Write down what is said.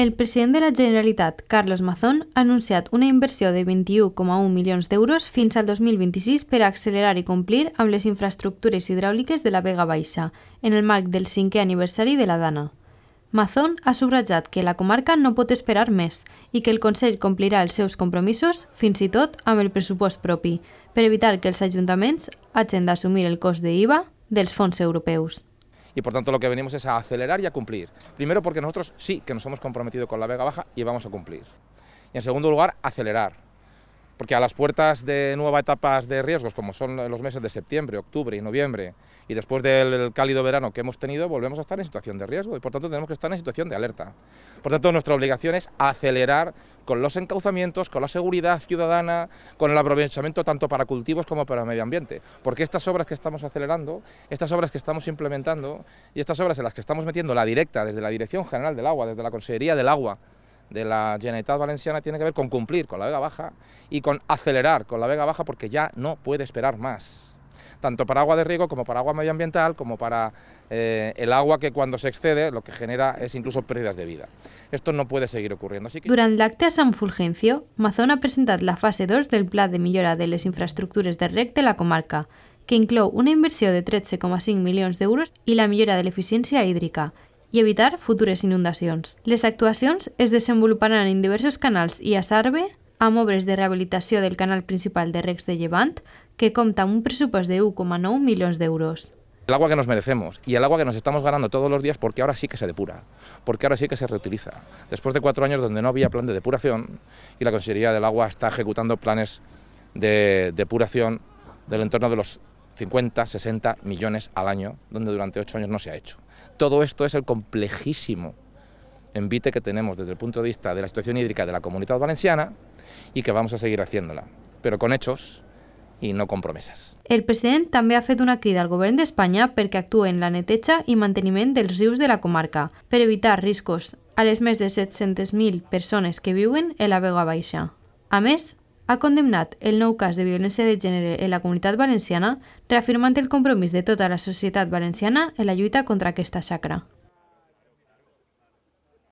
El president de la Generalitat, Carlos Mazón, ha anunciat una inversió de 21,1 milions d'euros fins al 2026 per accelerar i complir amb les infraestructures hidràuliques de la Vega Baixa, en el marc del cinquè aniversari de la Dana. Mazón ha subratllat que la comarca no pot esperar més i que el Consell complirà els seus compromisos, fins i tot amb el pressupost propi, per evitar que els ajuntaments hagin d'assumir el cost d'IVA dels fons europeus. y por tanto lo que venimos es a acelerar y a cumplir. Primero porque nosotros sí que nos hemos comprometido con la Vega Baja y vamos a cumplir. Y en segundo lugar, acelerar. Porque a las puertas de nuevas etapas de riesgos, como son los meses de septiembre, octubre y noviembre, y después del cálido verano que hemos tenido, volvemos a estar en situación de riesgo y por tanto tenemos que estar en situación de alerta. Por tanto, nuestra obligación es acelerar con los encauzamientos, con la seguridad ciudadana, con el aprovechamiento tanto para cultivos como para el medio ambiente. Porque estas obras que estamos acelerando, estas obras que estamos implementando y estas obras en las que estamos metiendo la directa desde la Dirección General del Agua, desde la Consejería del Agua, de la Generalitat Valenciana tiene que ver con cumplir con la Vega Baja y con acelerar con la Vega Baja porque ya no puede esperar más. tanto para agua de riego como para agua medioambiental, como para eh, el agua que cuando se excede lo que genera es incluso pérdidas de vida. Esto no puede seguir ocurriendo. Así que... Durant l'acte a Sant Fulgencio, Mazón ha presentat la fase 2 del Pla de millora de les infraestructures de rec de la comarca, que inclou una inversió de 13,5 milions d'euros i la millora de l'eficiència hídrica, i evitar futures inundacions. Les actuacions es desenvoluparan en diversos canals i a Sarbe, a de rehabilitación del canal principal de Rex de Llevant, que compta un presupuesto de 1,9 de euros. El agua que nos merecemos y el agua que nos estamos ganando todos los días porque ahora sí que se depura, porque ahora sí que se reutiliza. Después de cuatro años donde no había plan de depuración y la Consejería del Agua está ejecutando planes de depuración del entorno de los 50, 60 millones al año, donde durante ocho años no se ha hecho. Todo esto es el complejísimo envite que tenemos desde el punto de vista de la situación hídrica de la comunidad valenciana y que vamos a seguir haciéndola, pero con hechos i no con promesas. El president també ha fet una crida al govern d'Espanya perquè actuï en la neteja i manteniment dels rius de la comarca per evitar riscos a les més de 700.000 persones que viuen en la Vega Baixa. A més, ha condemnat el nou cas de violència de gènere en la comunitat valenciana, reafirmant el compromís de tota la societat valenciana en la lluita contra aquesta xacra.